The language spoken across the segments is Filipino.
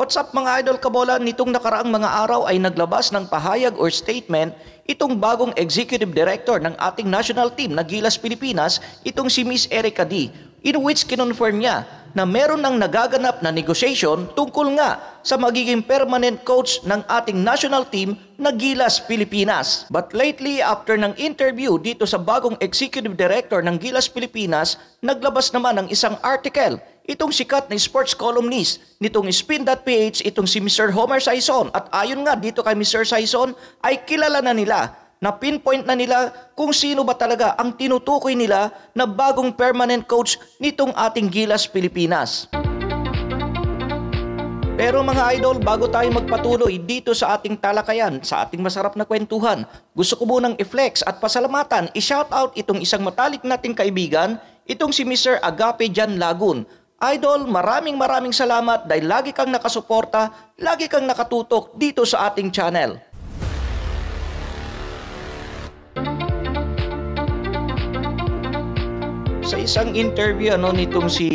What's up mga idol kabolan? Nitong nakaraang mga araw ay naglabas ng pahayag or statement itong bagong executive director ng ating national team na Gilas Pilipinas, itong si Miss Erica D in which kinonfirm niya na meron ng nagaganap na negotiation tungkol nga sa magiging permanent coach ng ating national team na Gilas Pilipinas. But lately, after ng interview dito sa bagong executive director ng Gilas Pilipinas, naglabas naman ng isang article itong sikat na sports columnist nitong Spin.ph itong si Mr. Homer Saison at ayon nga dito kay Mr. Saison ay kilala na nila na pinpoint na nila kung sino ba talaga ang tinutukoy nila na bagong permanent coach nitong ating Gilas Pilipinas. Pero mga idol, bago tayo magpatuloy dito sa ating talakayan, sa ating masarap na kwentuhan, gusto ko munang i-flex at pasalamatan, i-shoutout itong isang matalik nating kaibigan, itong si Mr. Agape Jan Lagun, Idol, maraming maraming salamat dahil lagi kang nakasuporta, lagi kang nakatutok dito sa ating channel. isang interview ano nitong si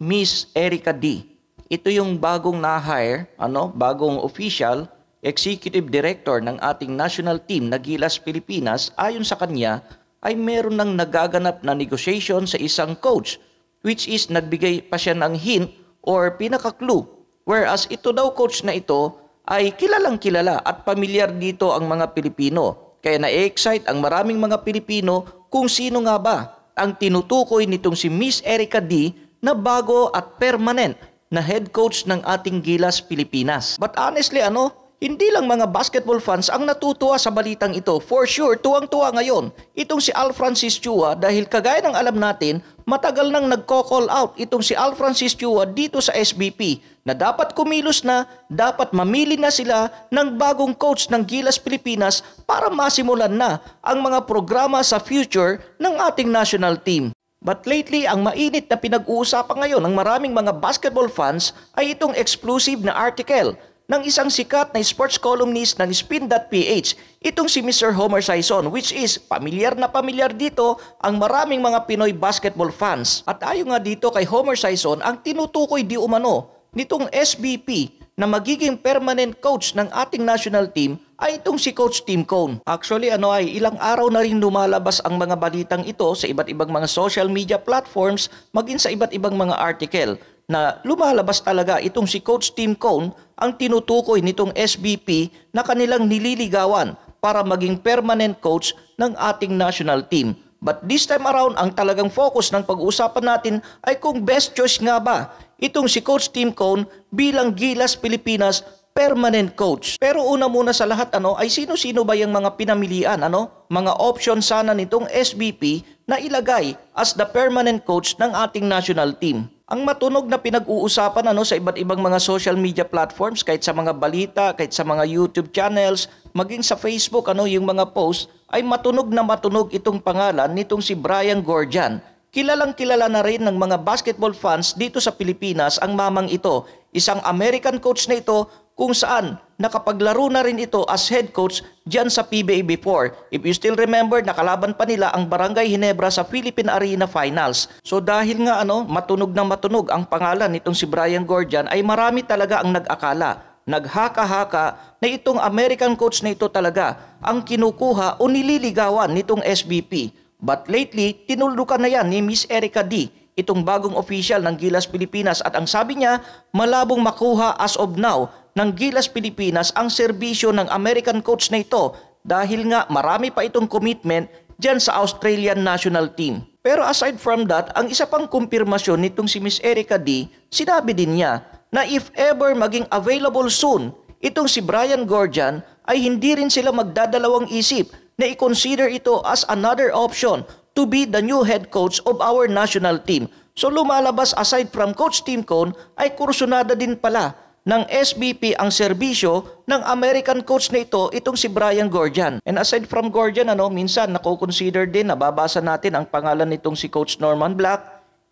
Miss Erica D. Ito yung bagong na-hire, ano, bagong official executive director ng ating national team na Gilas Pilipinas. Ayon sa kanya, ay meron ng nagaganap na negotiation sa isang coach which is nagbigay pa siya ng hint or pinaka-clue. Whereas ito daw coach na ito ay kilalang kilala at pamilyar dito ang mga Pilipino. Kaya na-excite ang maraming mga Pilipino kung sino nga ba ang tinutukoy nitong si Miss Erica D na bago at permanent na head coach ng ating Gilas Pilipinas. But honestly ano, hindi lang mga basketball fans ang natutuwa sa balitang ito. For sure, tuwang-tuwa ngayon itong si Al Francis Chua dahil kagaya ng alam natin, matagal nang nagko-call out itong si Al Francis Chua dito sa SBP na dapat kumilos na, dapat mamili na sila ng bagong coach ng Gilas Pilipinas para masimulan na ang mga programa sa future ng ating national team. But lately, ang mainit na pinag-uusapan ngayon ng maraming mga basketball fans ay itong exclusive na article ng isang sikat na sports columnist ng Spin.ph, itong si Mr. Homer Saison which is pamilyar na pamilyar dito ang maraming mga Pinoy basketball fans. At ayon nga dito kay Homer Saison ang tinutukoy di umano nitong SBP na magiging permanent coach ng ating national team ay itong si Coach Tim Cone. Actually ano ay ilang araw na rin lumalabas ang mga balitang ito sa iba't ibang mga social media platforms maging sa iba't ibang mga article na lumalabas talaga itong si Coach Tim Cone ang tinutukoy nitong SBP na kanilang nililigawan para maging permanent coach ng ating national team. But this time around, ang talagang focus ng pag-uusapan natin ay kung best choice nga ba itong si Coach Tim Cone bilang Gilas Pilipinas permanent coach. Pero una muna sa lahat ano ay sino-sino ba yung mga pinamilian ano? Mga option sana nitong SBP na ilagay as the permanent coach ng ating national team. Ang matunog na pinag-uusapan ano sa iba't ibang mga social media platforms kahit sa mga balita, kahit sa mga YouTube channels, maging sa Facebook ano yung mga post ay matunog na matunog itong pangalan nitong si Brian Gordian. Kilalang kilala na rin ng mga basketball fans dito sa Pilipinas ang mamang ito. Isang American coach na ito kung saan nakapaglaro na rin ito as head coach dyan sa PBA before. If you still remember, nakalaban pa nila ang Barangay Hinebra sa Philippine Arena Finals. So dahil nga ano, matunog na matunog ang pangalan nitong si Brian Gordian ay marami talaga ang nag-akala naghaka-haka na itong American coach na ito talaga ang kinukuha o nililigawan nitong SBP. But lately, tinuldukan na yan ni Miss Erica D itong bagong official ng Gilas Pilipinas at ang sabi niya, malabong makuha as of now ng Gilas Pilipinas ang serbisyo ng American coach na ito dahil nga marami pa itong commitment dyan sa Australian national team. Pero aside from that, ang isa pang kumpirmasyon nitong si Miss Erica D, sinabi din niya na if ever maging available soon, itong si Brian Gordian ay hindi rin sila magdadalawang isip na i-consider ito as another option to be the new head coach of our national team. So lumalabas aside from Coach Tim Cone ay kursunada din pala ng SBP ang serbisyo ng American coach na ito, itong si Brian Gordian. And aside from Gordian, ano, minsan nako din, nababasa natin ang pangalan nitong si Coach Norman Black,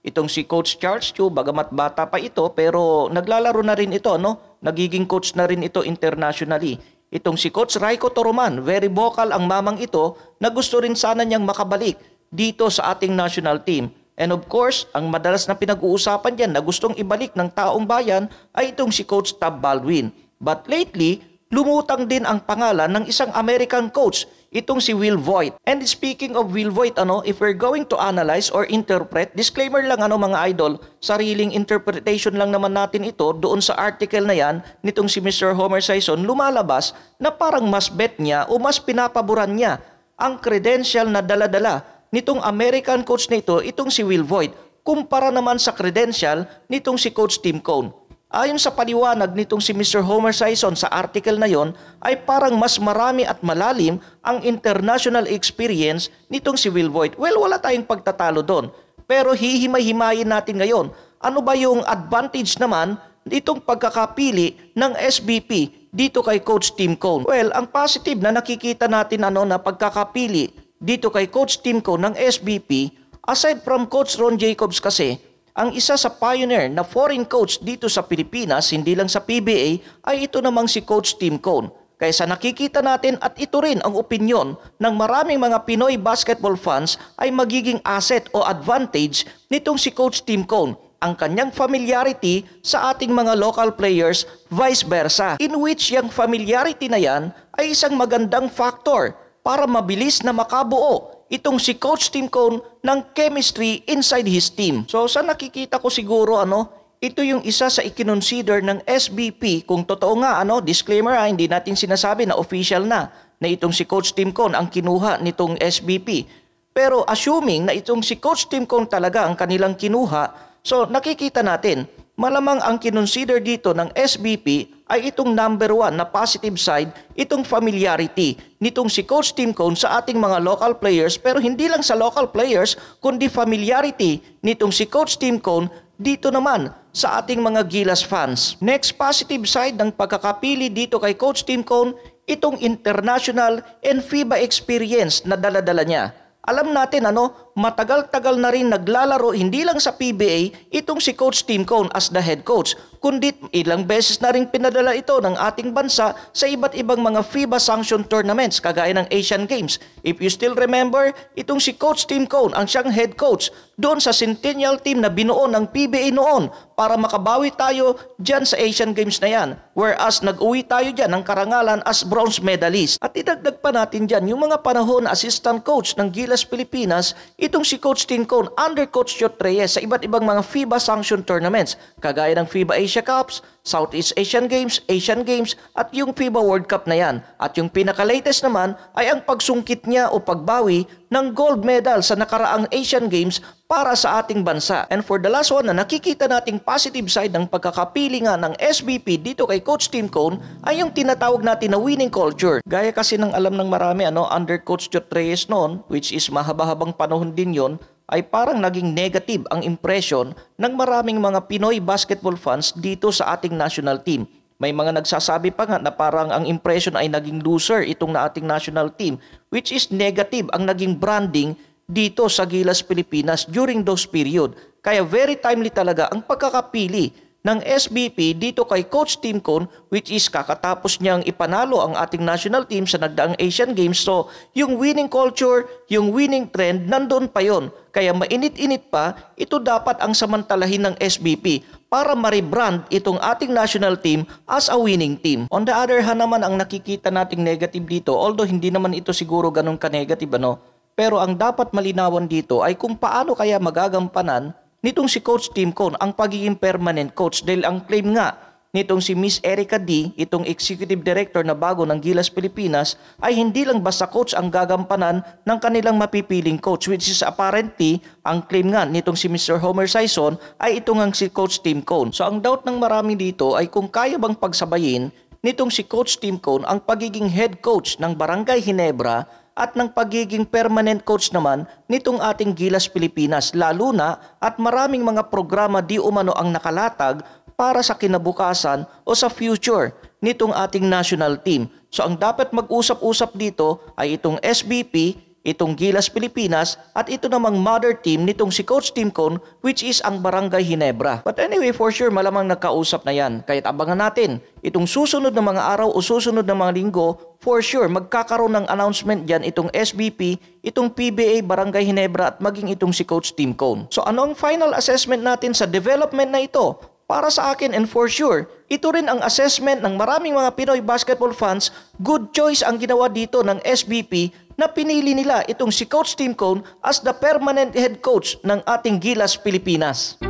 itong si Coach Charles Chu, bagamat bata pa ito, pero naglalaro na rin ito, no? nagiging coach na rin ito internationally. Itong si Coach Raiko Toroman, very vocal ang mamang ito na gusto rin sana niyang makabalik dito sa ating national team. And of course, ang madalas na pinag-uusapan dyan na gustong ibalik ng taong bayan ay itong si Coach Tab Baldwin. But lately, lumutang din ang pangalan ng isang American coach, itong si Will Voigt. And speaking of Will Voigt, ano, if we're going to analyze or interpret, disclaimer lang ano mga idol, sariling interpretation lang naman natin ito doon sa article na yan nitong si Mr. Homer Sison lumalabas na parang mas bet niya o mas pinapaboran niya ang credential na dala-dala nitong American coach na ito, itong si Will Voigt, kumpara naman sa credential nitong si Coach Tim Cone. Ayon sa paliwanag nitong si Mr. Homer Sison sa article na yon ay parang mas marami at malalim ang international experience nitong si Will Voigt. Well, wala tayong pagtatalo doon. Pero hihimay-himayin natin ngayon, ano ba yung advantage naman itong pagkakapili ng SBP dito kay Coach Tim Cone? Well, ang positive na nakikita natin ano na pagkakapili dito kay Coach Tim Timco ng SBP, aside from Coach Ron Jacobs kasi, ang isa sa pioneer na foreign coach dito sa Pilipinas, hindi lang sa PBA, ay ito namang si Coach Tim Cone. Kaysa nakikita natin at ito rin ang opinyon ng maraming mga Pinoy basketball fans ay magiging asset o advantage nitong si Coach Tim Cone ang kanyang familiarity sa ating mga local players vice versa in which yung familiarity na yan ay isang magandang factor para mabilis na makabuo itong si Coach Tim Cone ng chemistry inside his team. So sa nakikita ko siguro ano, ito yung isa sa ikinonsider ng SBP kung totoo nga ano, disclaimer ha, ah, hindi natin sinasabi na official na na itong si Coach Tim Cone ang kinuha nitong SBP. Pero assuming na itong si Coach Tim Cone talaga ang kanilang kinuha, so nakikita natin malamang ang kinonsider dito ng SBP ay itong number one na positive side, itong familiarity nitong si Coach Tim Cone sa ating mga local players pero hindi lang sa local players kundi familiarity nitong si Coach Tim Cone dito naman sa ating mga Gilas fans. Next positive side ng pagkakapili dito kay Coach Tim Cone, itong international and FIBA experience na daladala niya. Alam natin ano, matagal-tagal na rin naglalaro hindi lang sa PBA itong si Coach Tim Cone as the head coach, kundi ilang beses na rin pinadala ito ng ating bansa sa iba't ibang mga FIBA sanction tournaments kagaya ng Asian Games. If you still remember, itong si Coach Tim Cone ang siyang head coach doon sa Centennial team na binuo ng PBA noon para makabawi tayo dyan sa Asian Games na yan. Whereas nag-uwi tayo dyan ng karangalan as bronze medalist. At idagdag pa natin dyan yung mga panahon na assistant coach ng Gilas Pilipinas Itong si Coach Tin under Coach Jot Reyes sa iba't ibang mga FIBA sanction tournaments kagaya ng FIBA Asia Cups, Southeast Asian Games, Asian Games at yung FIBA World Cup na yan. At yung pinaka-latest naman ay ang pagsungkit niya o pagbawi ng gold medal sa nakaraang Asian Games para sa ating bansa. And for the last one na nakikita nating positive side ng pagkakapili nga ng SBP dito kay Coach Tim Cone ay yung tinatawag natin na winning culture. Gaya kasi ng alam ng marami ano, under Coach Jot Reyes noon, which is mahaba-habang panahon din yon, ay parang naging negative ang impression ng maraming mga Pinoy basketball fans dito sa ating national team. May mga nagsasabi pa nga na parang ang impression ay naging loser itong na ating national team which is negative ang naging branding dito sa Gilas, Pilipinas during those period. Kaya very timely talaga ang pagkakapili ng SBP dito kay Coach Tim Cone which is kakatapos niyang ipanalo ang ating national team sa nagdaang Asian Games. So, yung winning culture, yung winning trend, nandoon pa yon. Kaya mainit-init pa, ito dapat ang samantalahin ng SBP para ma-rebrand itong ating national team as a winning team. On the other hand naman, ang nakikita nating negative dito, although hindi naman ito siguro ganun ka-negative, ano, pero ang dapat malinawan dito ay kung paano kaya magagampanan nitong si Coach Tim Cone ang pagiging permanent coach dahil ang claim nga nitong si Miss Erica D, itong executive director na bago ng Gilas Pilipinas, ay hindi lang basta coach ang gagampanan ng kanilang mapipiling coach which is apparently ang claim nga nitong si Mr. Homer Sison ay itong nga si Coach Tim Cone. So ang doubt ng marami dito ay kung kaya bang pagsabayin nitong si Coach Tim Cone ang pagiging head coach ng Barangay Hinebra at ng pagiging permanent coach naman nitong ating Gilas Pilipinas lalo na at maraming mga programa di umano ang nakalatag para sa kinabukasan o sa future nitong ating national team. So ang dapat mag-usap-usap dito ay itong SBP, itong Gilas Pilipinas at ito namang mother team nitong si Coach Tim Cone which is ang Barangay Hinebra. But anyway for sure malamang nakausap na yan kaya't abangan natin itong susunod na mga araw o susunod na mga linggo for sure magkakaroon ng announcement dyan itong SBP, itong PBA Barangay Hinebra at maging itong si Coach Tim Cone. So ano ang final assessment natin sa development na ito? Para sa akin and for sure, ito rin ang assessment ng maraming mga Pinoy basketball fans, good choice ang ginawa dito ng SBP na pinili nila itong si Coach Tim Cone as the permanent head coach ng ating Gilas Pilipinas.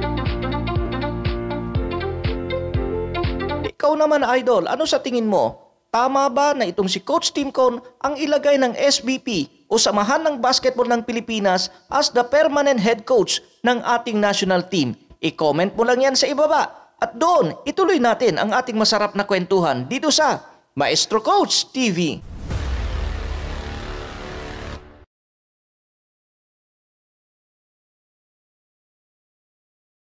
Ikaw naman, Idol, ano sa tingin mo? Tama ba na itong si Coach Tim Cone ang ilagay ng SBP o samahan ng basketball ng Pilipinas as the permanent head coach ng ating national team. I-comment mo lang yan sa ibaba. At doon, ituloy natin ang ating masarap na kwentuhan dito sa Maestro Coach TV.